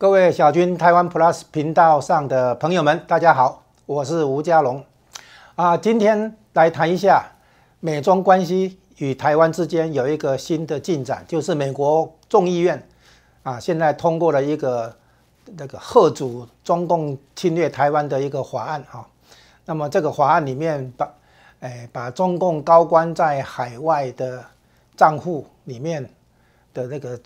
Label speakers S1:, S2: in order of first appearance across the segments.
S1: 各位小军台湾 Plus 频道上的朋友们，大家好，我是吴家龙啊。今天来谈一下美中关系与台湾之间有一个新的进展，就是美国众议院啊，现在通过了一个那个贺主中共侵略台湾的一个法案啊。那么这个法案里面把诶把中共高官在海外的账户里面的那个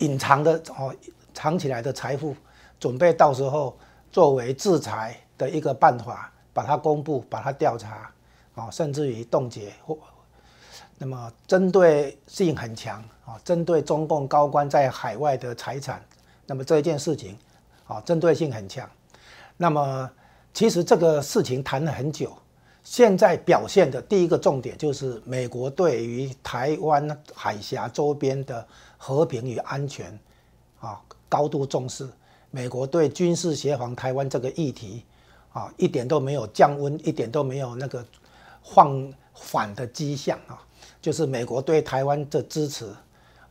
S1: 隐藏的哦。藏起来的财富，准备到时候作为制裁的一个办法，把它公布，把它调查，啊，甚至于冻结或，那么针对性很强，啊，针对中共高官在海外的财产，那么这件事情，啊，针对性很强。那么其实这个事情谈了很久，现在表现的第一个重点就是美国对于台湾海峡周边的和平与安全，啊。高度重视美国对军事协防台湾这个议题啊，一点都没有降温，一点都没有那个放缓的迹象啊。就是美国对台湾的支持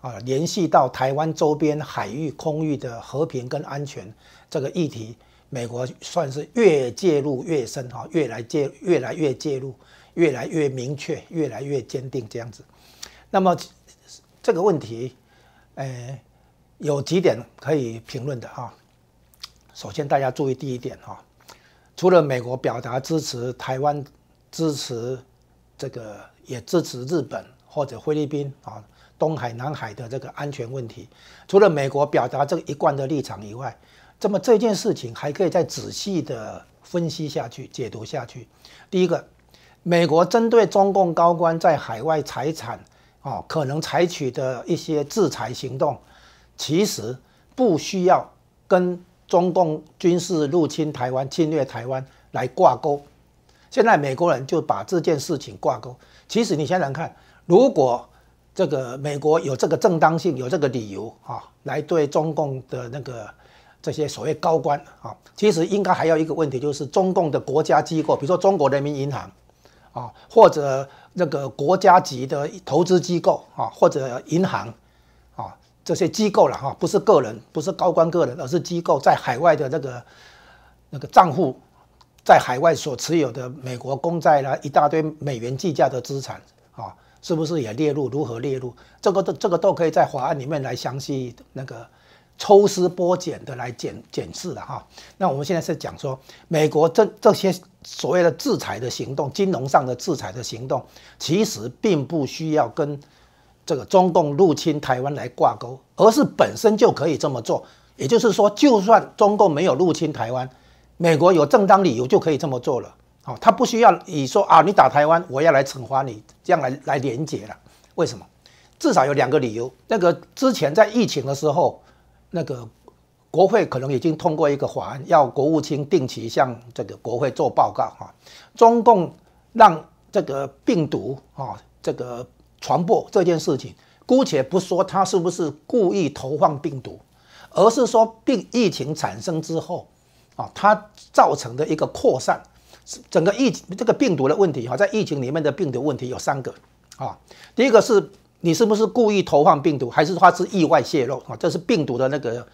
S1: 啊，联系到台湾周边海域、空域的和平跟安全这个议题，美国算是越介入越深哈，越来介越来越介入，越来越明确，越来越坚定这样子。那么这个问题，呃。有几点可以评论的哈。首先，大家注意第一点哈，除了美国表达支持台湾、支持这个也支持日本或者菲律宾啊，东海、南海的这个安全问题，除了美国表达这个一贯的立场以外，那么这件事情还可以再仔细的分析下去、解读下去。第一个，美国针对中共高官在海外财产哦，可能采取的一些制裁行动。其实不需要跟中共军事入侵台湾、侵略台湾来挂钩。现在美国人就把这件事情挂钩。其实你想想看，如果这个美国有这个正当性、有这个理由啊，来对中共的那个这些所谓高官啊，其实应该还有一个问题，就是中共的国家机构，比如说中国人民银行啊，或者那个国家级的投资机构啊，或者银行。这些机构了哈，不是个人，不是高官个人，而是机构在海外的那个那个账户，在海外所持有的美国公债啦，一大堆美元计价的资产啊，是不是也列入？如何列入？这个都这个都可以在法案里面来详细那个抽丝剥茧的来检检视的哈。那我们现在是讲说，美国这这些所谓的制裁的行动，金融上的制裁的行动，其实并不需要跟。这个中共入侵台湾来挂钩，而是本身就可以这么做。也就是说，就算中共没有入侵台湾，美国有正当理由就可以这么做了。哦，他不需要你说啊，你打台湾，我要来惩罚你，这样来来连结了。为什么？至少有两个理由。那个之前在疫情的时候，那个国会可能已经通过一个法案，要国务卿定期向这个国会做报告。哈，中共让这个病毒啊，这个。传播这件事情，姑且不说他是不是故意投放病毒，而是说病疫情产生之后，啊，它造成的一个扩散，整个疫这个病毒的问题，哈，在疫情里面的病毒问题有三个，啊，第一个是你是不是故意投放病毒，还是它是意外泄露，啊，这是病毒的那个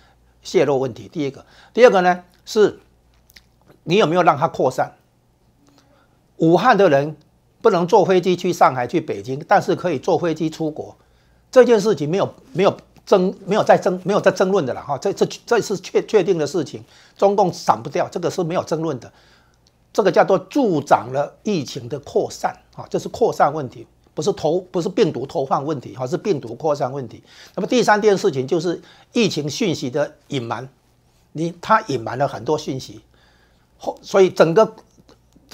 S1: 泄露问题。第一个，第二个呢，是你有没有让它扩散，武汉的人。不能坐飞机去上海、去北京，但是可以坐飞机出国。这件事情没有没有争，没有在争，没有在争论的了哈。这这这是确确定的事情，中共散不掉，这个是没有争论的。这个叫做助长了疫情的扩散啊，这是扩散问题，不是投不是病毒投放问题哈，是病毒扩散问题。那么第三件事情就是疫情讯息的隐瞒，你他隐瞒了很多讯息，后所以整个。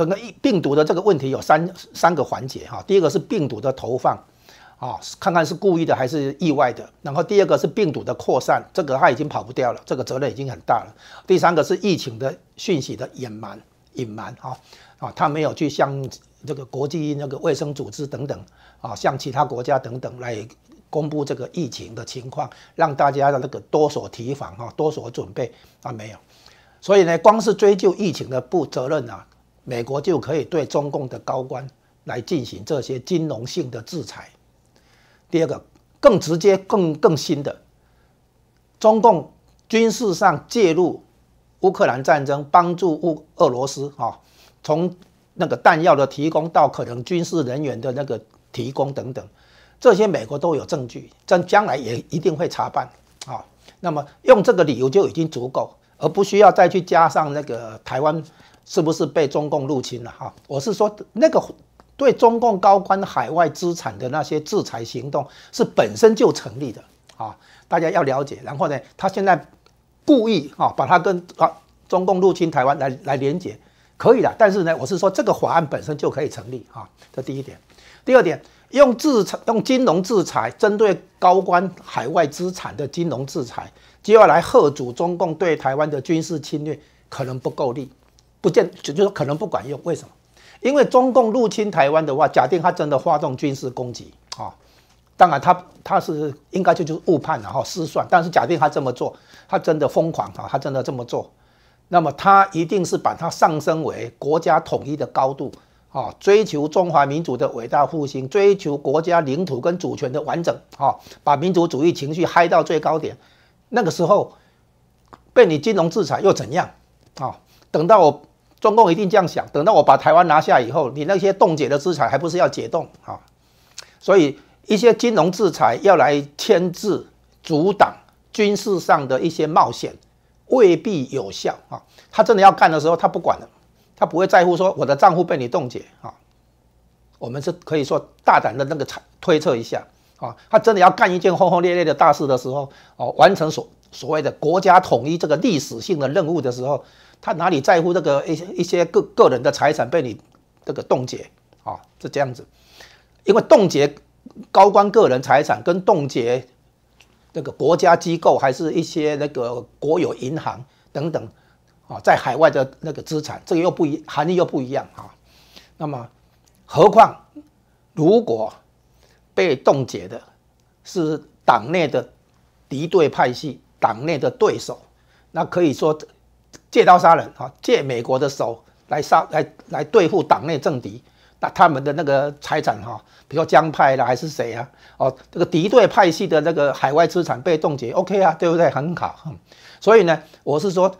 S1: 整个疫病毒的这个问题有三三个环节哈，第一个是病毒的投放，啊，看看是故意的还是意外的，然后第二个是病毒的扩散，这个他已经跑不掉了，这个责任已经很大了。第三个是疫情的讯息的隐瞒，隐瞒啊啊，他没有去向这个国际那个卫生组织等等啊，向其他国家等等来公布这个疫情的情况，让大家的那个多所提防哈，多所准备啊没有，所以呢，光是追究疫情的不责任啊。美国就可以对中共的高官来进行这些金融性的制裁。第二个，更直接、更更新的，中共军事上介入乌克兰战争，帮助乌俄罗斯啊，从那个弹药的提供到可能军事人员的那个提供等等，这些美国都有证据，将将来也一定会查办啊。那么用这个理由就已经足够，而不需要再去加上那个台湾。是不是被中共入侵了？哈，我是说那个对中共高官海外资产的那些制裁行动是本身就成立的啊，大家要了解。然后呢，他现在故意啊把它跟啊中共入侵台湾来来连接，可以的。但是呢，我是说这个法案本身就可以成立啊，这第一点。第二点，用制裁、用金融制裁针对高官海外资产的金融制裁，就要来遏阻中共对台湾的军事侵略，可能不够力。不见，就就说可能不管用，为什么？因为中共入侵台湾的话，假定他真的发动军事攻击啊，当然他他是应该就就误判然后失算，但是假定他这么做，他真的疯狂啊，他真的这么做，那么他一定是把它上升为国家统一的高度啊，追求中华民族的伟大复兴，追求国家领土跟主权的完整啊，把民族主义情绪嗨到最高点，那个时候被你金融制裁又怎样啊？等到我。中共一定这样想：等到我把台湾拿下以后，你那些冻结的资产还不是要解冻啊？所以一些金融制裁要来牵制、阻挡军事上的一些冒险，未必有效啊！他真的要干的时候，他不管了，他不会在乎说我的账户被你冻结啊！我们是可以说大胆的那个猜推测一下啊！他真的要干一件轰轰烈烈的大事的时候，哦，完成所所谓的国家统一这个历史性的任务的时候。他哪里在乎这个一一些个个人的财产被你这个冻结啊？是这样子，因为冻结高官个人财产跟冻结这个国家机构还是一些那个国有银行等等啊，在海外的那个资产，这个又不一含义又不一样啊。那么，何况如果被冻结的是党内的敌对派系、党内的对手，那可以说。借刀杀人，啊，借美国的手来杀来来对付党内政敌，那他们的那个财产，哈，比如说江派啦，还是谁啊？哦，这个敌对派系的那个海外资产被冻结，OK 啊，对不对？很好。所以呢，我是说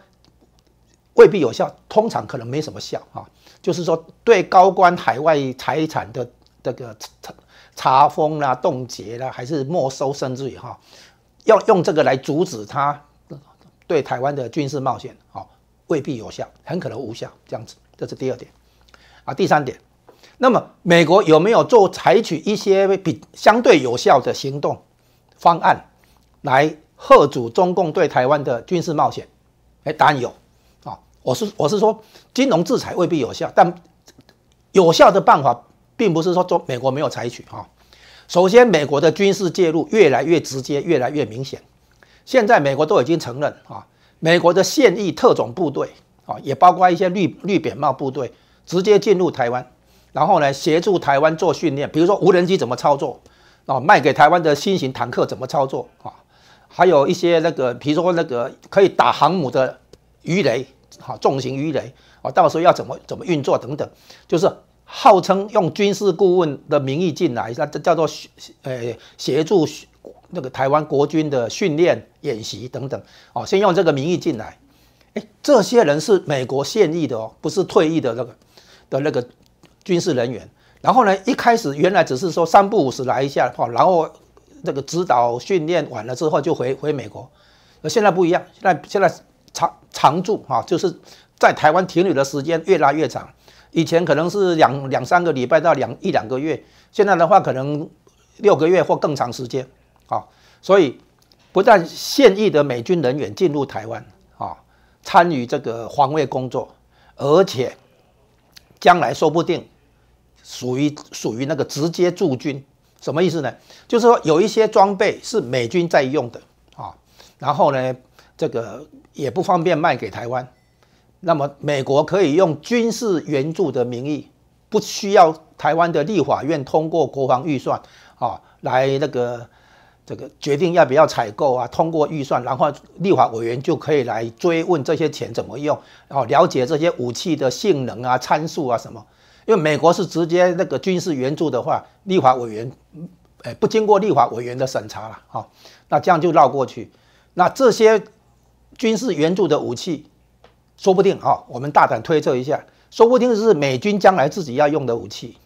S1: 未必有效，通常可能没什么效，哈，就是说对高官海外财产的这个查查封啦、冻结啦，还是没收，甚至于哈，要用这个来阻止他对台湾的军事冒险，哦。未必有效，很可能无效。这样子，这是第二点啊。第三点，那么美国有没有做采取一些比相对有效的行动方案来遏阻中共对台湾的军事冒险？哎，当然有啊。我是我是说，金融制裁未必有效，但有效的办法并不是说中美国没有采取啊。首先，美国的军事介入越来越直接，越来越明显。现在美国都已经承认啊。美国的现役特种部队啊，也包括一些绿绿扁帽部队，直接进入台湾，然后呢，协助台湾做训练，比如说无人机怎么操作啊，卖给台湾的新型坦克怎么操作啊，还有一些那个，比如说那个可以打航母的鱼雷，啊，重型鱼雷啊，到时候要怎么怎么运作等等，就是号称用军事顾问的名义进来，那这叫做协，呃，协助。那个台湾国军的训练演习等等，哦，先用这个名义进来，哎，这些人是美国现役的，哦，不是退役的那个的那个军事人员。然后呢，一开始原来只是说三不五十来一下哦，然后那个指导训练完了之后就回回美国。而现在不一样，现在现在常常驻哈，就是在台湾停留的时间越拉越长。以前可能是两两三个礼拜到两一两个月，现在的话可能六个月或更长时间。啊，所以不但现役的美军人员进入台湾啊，参与这个防卫工作，而且将来说不定属于属于那个直接驻军，什么意思呢？就是说有一些装备是美军在用的啊，然后呢，这个也不方便卖给台湾，那么美国可以用军事援助的名义，不需要台湾的立法院通过国防预算啊，来那个。这个决定要不要采购啊？通过预算，然后立法委员就可以来追问这些钱怎么用，然后了解这些武器的性能啊、参数啊什么。因为美国是直接那个军事援助的话，立法委员诶不经过立法委员的审查了哈。那这样就绕过去。那这些军事援助的武器，说不定啊，我们大胆推测一下，说不定是美军将来自己要用的武器。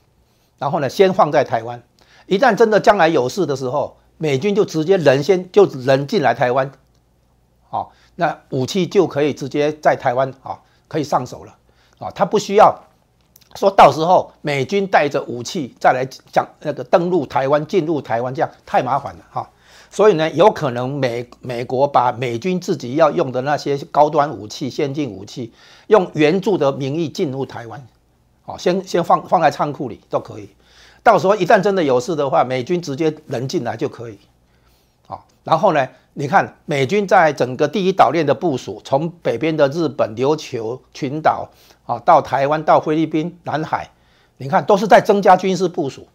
S1: 然后呢，先放在台湾，一旦真的将来有事的时候。美军就直接人先就人进来台湾，啊，那武器就可以直接在台湾啊可以上手了啊，他不需要说到时候美军带着武器再来讲那个登陆台湾进入台湾这样太麻烦了哈，所以呢有可能美美国把美军自己要用的那些高端武器、先进武器用援助的名义进入台湾，哦，先先放放在仓库里都可以。到时候一旦真的有事的话，美军直接人进来就可以啊。然后呢，你看美军在整个第一岛链的部署，从北边的日本、琉球群岛啊，到台湾，到菲律宾、南海，你看都是在增加军事部署，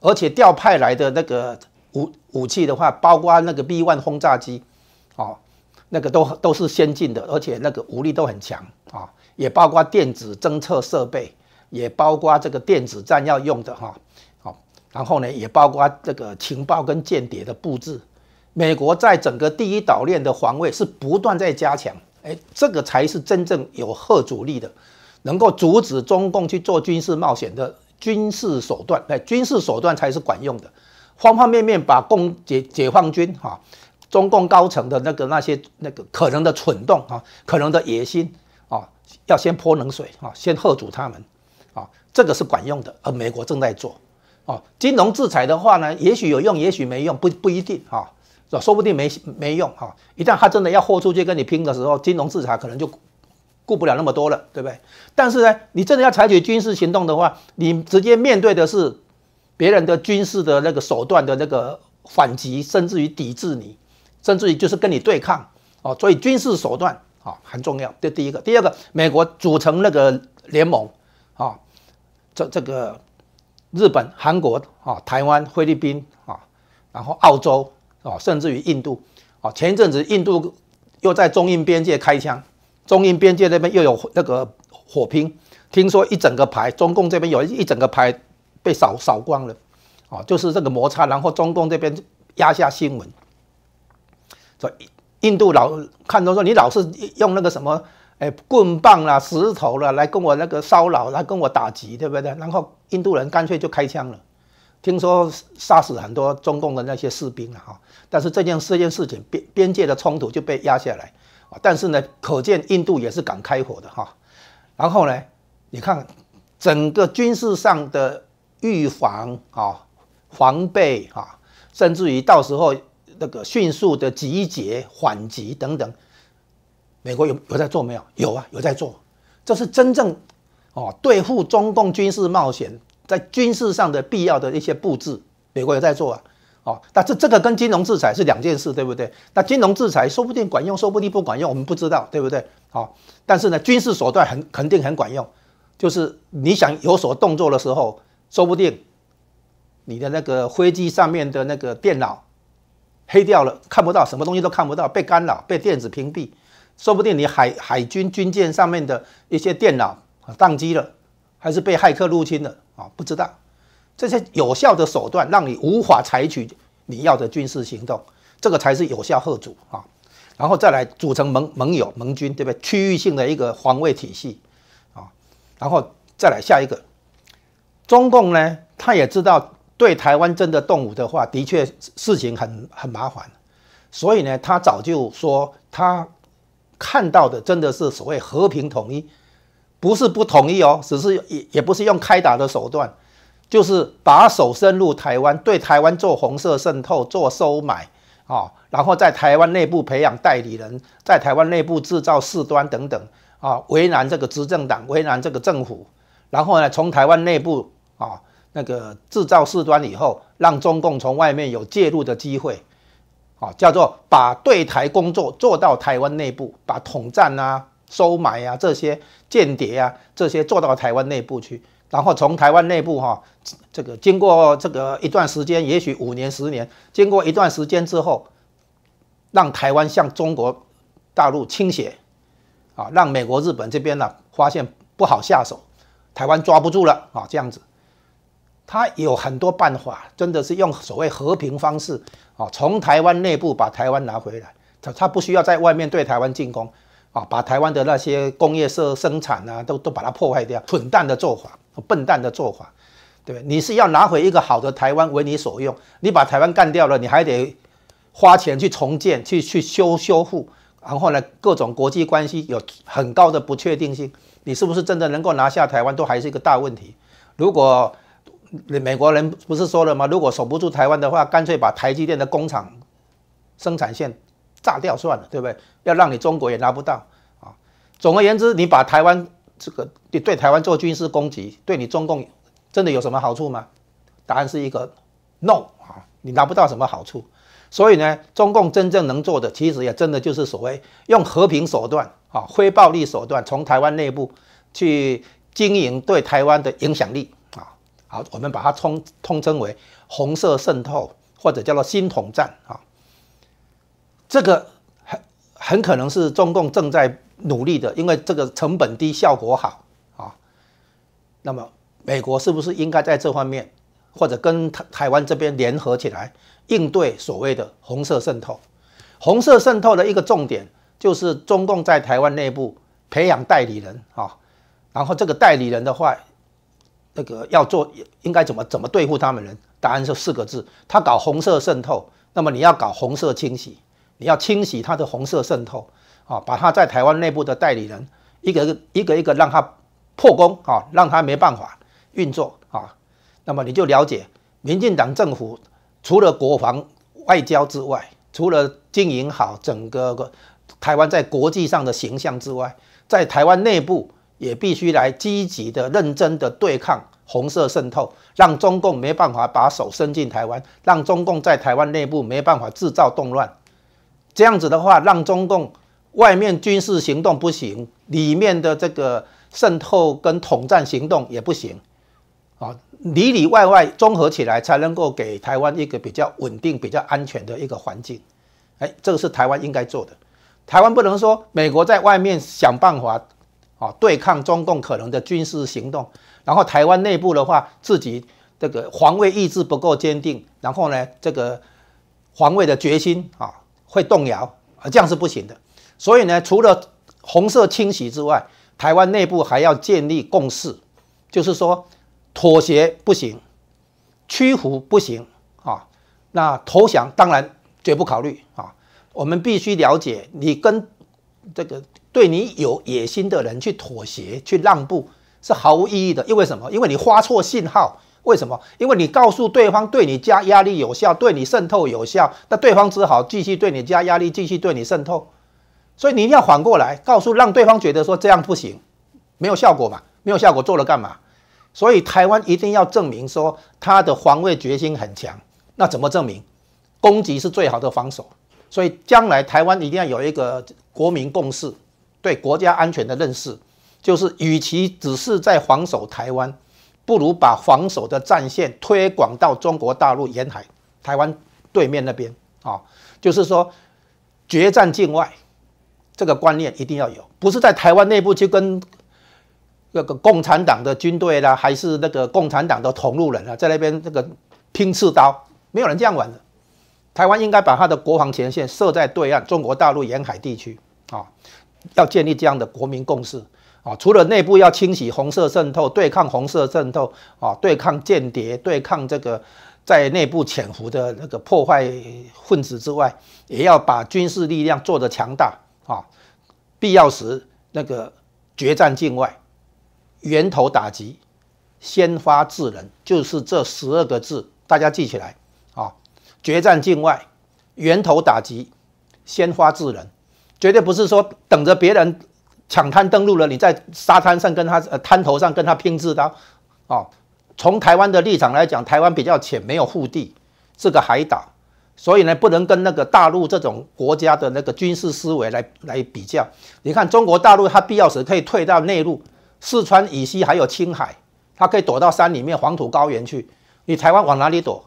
S1: 而且调派来的那个武武器的话，包括那个 B1 轰炸机啊，那个都都是先进的，而且那个武力都很强啊。也包括电子侦测设备，也包括这个电子战要用的哈。然后呢，也包括这个情报跟间谍的布置，美国在整个第一岛链的防卫是不断在加强。哎，这个才是真正有核主力的，能够阻止中共去做军事冒险的军事手段。哎，军事手段才是管用的，方方面面把共解解放军哈，中共高层的那个那些那个可能的蠢动啊，可能的野心啊，要先泼冷水啊，先吓阻他们啊，这个是管用的，而美国正在做。哦，金融制裁的话呢，也许有用，也许没用，不不一定哈，说不定没没用哈。一旦他真的要豁出去跟你拼的时候，金融制裁可能就顾不了那么多了，对不对？但是呢，你真的要采取军事行动的话，你直接面对的是别人的军事的那个手段的那个反击，甚至于抵制你，甚至于就是跟你对抗哦。所以军事手段啊很重要，这第一个，第二个，美国组成那个联盟啊，这这个。日本、韩国啊，台湾、菲律宾啊，然后澳洲啊，甚至于印度啊，前一阵子印度又在中印边界开枪，中印边界那边又有那个火拼，听说一整个排中共这边有一整个排被扫扫光了，啊，就是这个摩擦，然后中共这边压下新闻，所以印度老看都说你老是用那个什么。哎，棍棒啦，石头了，来跟我那个骚扰，来跟我打击，对不对？然后印度人干脆就开枪了，听说杀死很多中共的那些士兵了哈。但是这件这件事情边边界的冲突就被压下来啊。但是呢，可见印度也是敢开火的哈。然后呢，你看整个军事上的预防啊、防备啊，甚至于到时候那个迅速的集结、缓急等等。美国有有在做没有？有啊，有在做，这是真正哦对付中共军事冒险在军事上的必要的一些布置。美国有在做啊，哦，那这这个跟金融制裁是两件事，对不对？那金融制裁说不定管用，说不定不管用，我们不知道，对不对？哦，但是呢，军事手段很肯定很管用，就是你想有所动作的时候，说不定你的那个飞机上面的那个电脑黑掉了，看不到什么东西都看不到，被干扰，被电子屏蔽。说不定你海海军军舰上面的一些电脑啊宕机了，还是被骇客入侵了啊？不知道，这些有效的手段让你无法采取你要的军事行动，这个才是有效贺主啊。然后再来组成盟盟友盟军，对不对？区域性的一个防卫体系啊。然后再来下一个，中共呢，他也知道对台湾真的动武的话，的确事情很很麻烦，所以呢，他早就说他。看到的真的是所谓和平统一，不是不同意哦，只是也也不是用开打的手段，就是把手伸入台湾，对台湾做红色渗透、做收买啊，然后在台湾内部培养代理人，在台湾内部制造事端等等啊，为难这个执政党，为难这个政府，然后呢，从台湾内部啊那个制造事端以后，让中共从外面有介入的机会。啊，叫做把对台工作做到台湾内部，把统战啊、收买啊这些间谍啊这些做到台湾内部去，然后从台湾内部哈，这个经过这个一段时间，也许五年、十年，经过一段时间之后，让台湾向中国大陆倾斜，啊，让美国、日本这边呢发现不好下手，台湾抓不住了啊，这样子，他有很多办法，真的是用所谓和平方式。哦，从台湾内部把台湾拿回来，他他不需要在外面对台湾进攻，啊，把台湾的那些工业设生产啊，都都把它破坏掉，蠢蛋的做法，笨蛋的做法，不对？你是要拿回一个好的台湾为你所用，你把台湾干掉了，你还得花钱去重建，去去修修复，然后呢，各种国际关系有很高的不确定性，你是不是真的能够拿下台湾，都还是一个大问题。如果美国人不是说了吗？如果守不住台湾的话，干脆把台积电的工厂生产线炸掉算了，对不对？要让你中国也拿不到啊。总而言之，你把台湾这个，你对台湾做军事攻击，对你中共真的有什么好处吗？答案是一个 no 啊，你拿不到什么好处。所以呢，中共真正能做的，其实也真的就是所谓用和平手段啊，非暴力手段，从台湾内部去经营对台湾的影响力。好，我们把它通通称为红色渗透，或者叫做新统战啊。这个很很可能是中共正在努力的，因为这个成本低，效果好啊。那么，美国是不是应该在这方面，或者跟台台湾这边联合起来应对所谓的红色渗透？红色渗透的一个重点就是中共在台湾内部培养代理人啊，然后这个代理人的话。那个要做应该怎么怎么对付他们人？答案是四个字：他搞红色渗透，那么你要搞红色清洗，你要清洗他的红色渗透啊，把他在台湾内部的代理人一个一个一个让他破功啊，让他没办法运作啊。那么你就了解，民进党政府除了国防外交之外，除了经营好整个台湾在国际上的形象之外，在台湾内部。也必须来积极的、认真的对抗红色渗透，让中共没办法把手伸进台湾，让中共在台湾内部没办法制造动乱。这样子的话，让中共外面军事行动不行，里面的这个渗透跟统战行动也不行啊。里里外外综合起来，才能够给台湾一个比较稳定、比较安全的一个环境。哎，这个是台湾应该做的。台湾不能说美国在外面想办法。啊，对抗中共可能的军事行动，然后台湾内部的话，自己这个防卫意志不够坚定，然后呢，这个防卫的决心啊会动摇，啊，这样是不行的。所以呢，除了红色清洗之外，台湾内部还要建立共识，就是说妥协不行，屈服不行啊，那投降当然绝不考虑啊。我们必须了解，你跟这个。对你有野心的人去妥协、去让步是毫无意义的，因为什么？因为你发错信号。为什么？因为你告诉对方对你加压力有效，对你渗透有效，那对方只好继续对你加压力，继续对你渗透。所以你一定要反过来，告诉让对方觉得说这样不行，没有效果嘛？没有效果做了干嘛？所以台湾一定要证明说他的防卫决心很强。那怎么证明？攻击是最好的防守。所以将来台湾一定要有一个国民共识。对国家安全的认识，就是与其只是在防守台湾，不如把防守的战线推广到中国大陆沿海，台湾对面那边啊，就是说决战境外这个观念一定要有，不是在台湾内部去跟那个共产党的军队啦，还是那个共产党的同路人啊，在那边那个拼刺刀，没有人这样玩的。台湾应该把他的国防前线设在对岸中国大陆沿海地区啊。要建立这样的国民共识啊！除了内部要清洗红色渗透、对抗红色渗透啊，对抗间谍、对抗这个在内部潜伏的那个破坏分子之外，也要把军事力量做得强大啊！必要时那个决战境外、源头打击、先发制人，就是这十二个字，大家记起来啊！决战境外、源头打击、先发制人。绝对不是说等着别人抢滩登陆了，你在沙滩上跟他呃滩头上跟他拼刺刀，哦，从台湾的立场来讲，台湾比较浅，没有腹地，是个海岛，所以呢，不能跟那个大陆这种国家的那个军事思维来来比较。你看中国大陆，它必要时可以退到内陆，四川以西还有青海，它可以躲到山里面黄土高原去。你台湾往哪里躲？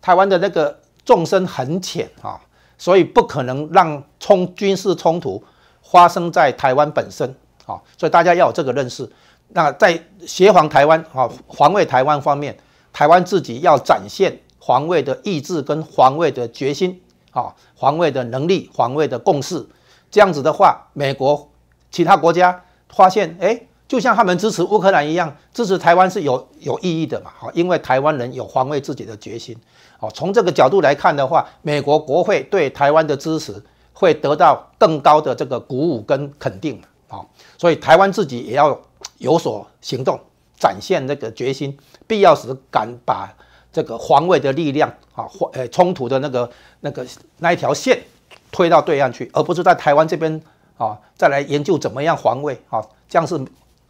S1: 台湾的那个纵深很浅啊。所以不可能让冲军事冲突发生在台湾本身啊，所以大家要有这个认识。那在协防台湾啊，防卫台湾方面，台湾自己要展现防卫的意志跟防卫的决心啊，防卫的能力，防卫的共识。这样子的话，美国其他国家发现，哎。就像他们支持乌克兰一样，支持台湾是有有意义的嘛？好，因为台湾人有防卫自己的决心。哦，从这个角度来看的话，美国国会对台湾的支持会得到更高的这个鼓舞跟肯定。好，所以台湾自己也要有所行动，展现那个决心，必要时敢把这个防卫的力量啊，呃，冲突的那个那个那一条线推到对岸去，而不是在台湾这边啊再来研究怎么样防卫啊，样是。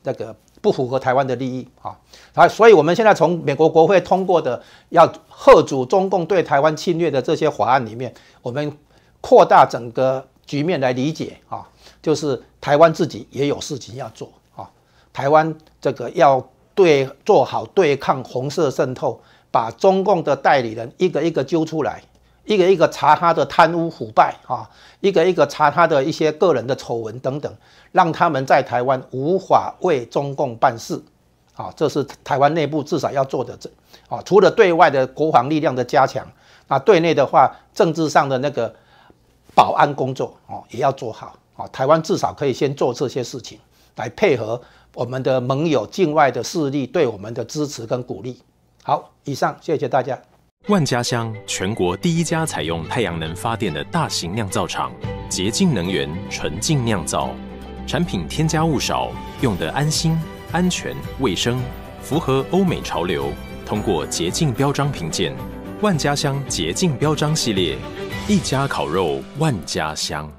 S1: 那个不符合台湾的利益啊，啊，所以我们现在从美国国会通过的要贺阻中共对台湾侵略的这些法案里面，我们扩大整个局面来理解啊，就是台湾自己也有事情要做啊，台湾这个要对做好对抗红色渗透，把中共的代理人一个一个揪出来。一个一个查他的贪污腐败啊，一个一个查他的一些个人的丑闻等等，让他们在台湾无法为中共办事，啊，这是台湾内部至少要做的这啊，除了对外的国防力量的加强，那对内的话，政治上的那个保安工作哦也要做好啊，台湾至少可以先做这些事情来配合我们的盟友境外的势力对我们的支持跟鼓励。好，以上谢谢大家。万家香，全国第一家采用太阳能发电的大型酿造厂，洁净能源，纯净酿造，产品添加物少，用得安心、安全、卫生，符合欧美潮流，通过洁净标章评鉴。万家香洁净标章系列，一家烤肉，万家香。